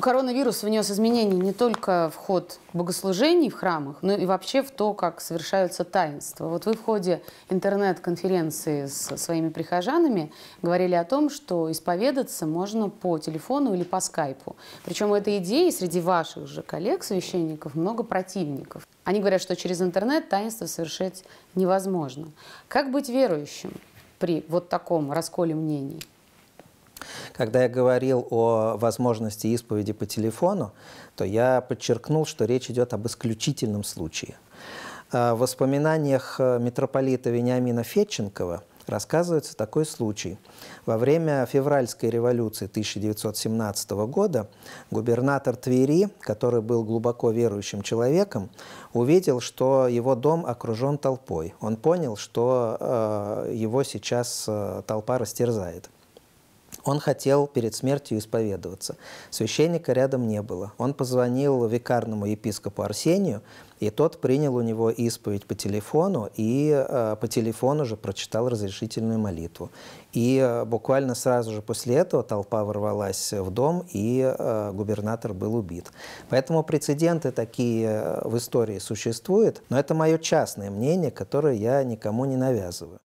Коронавирус внес изменения не только в ход богослужений в храмах, но и вообще в то, как совершаются таинства. Вот вы в ходе интернет-конференции с своими прихожанами говорили о том, что исповедаться можно по телефону или по скайпу. Причем у этой идеи среди ваших же коллег-священников много противников. Они говорят, что через интернет таинство совершить невозможно. Как быть верующим при вот таком расколе мнений? Когда я говорил о возможности исповеди по телефону, то я подчеркнул, что речь идет об исключительном случае. А в воспоминаниях э, митрополита Вениамина Фетченкова рассказывается такой случай. Во время февральской революции 1917 года губернатор Твери, который был глубоко верующим человеком, увидел, что его дом окружен толпой. Он понял, что э, его сейчас э, толпа растерзает. Он хотел перед смертью исповедоваться. Священника рядом не было. Он позвонил викарному епископу Арсению, и тот принял у него исповедь по телефону и э, по телефону же прочитал разрешительную молитву. И э, буквально сразу же после этого толпа ворвалась в дом, и э, губернатор был убит. Поэтому прецеденты такие э, в истории существуют, но это мое частное мнение, которое я никому не навязываю.